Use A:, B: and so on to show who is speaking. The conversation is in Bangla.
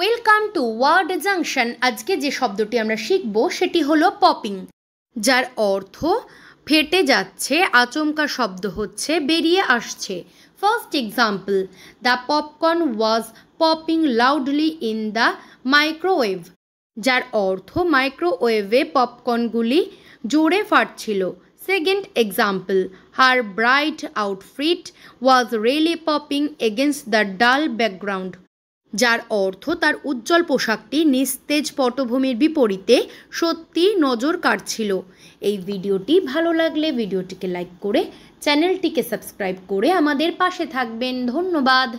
A: ওয়েলকাম টু ওয়ার্ড জাংশন আজকে যে শব্দটি আমরা শিখব সেটি হলো পপিং যার অর্থ ফেটে যাচ্ছে আচমকা শব্দ হচ্ছে বেরিয়ে আসছে first example the popcorn was popping loudly in the microwave যার অর্থ মাইক্রোওয়েভে পপকর্নগুলি জোরে ফাটছিল second example her bright outfit was really popping against the dull background যার অর্থ তার উজ্জ্বল পোশাকটি নিস্তেজ পটভূমির বিপরীতে সত্যি নজর কাটছিল এই ভিডিওটি ভালো লাগলে ভিডিওটিকে লাইক করে চ্যানেলটিকে সাবস্ক্রাইব করে আমাদের পাশে থাকবেন ধন্যবাদ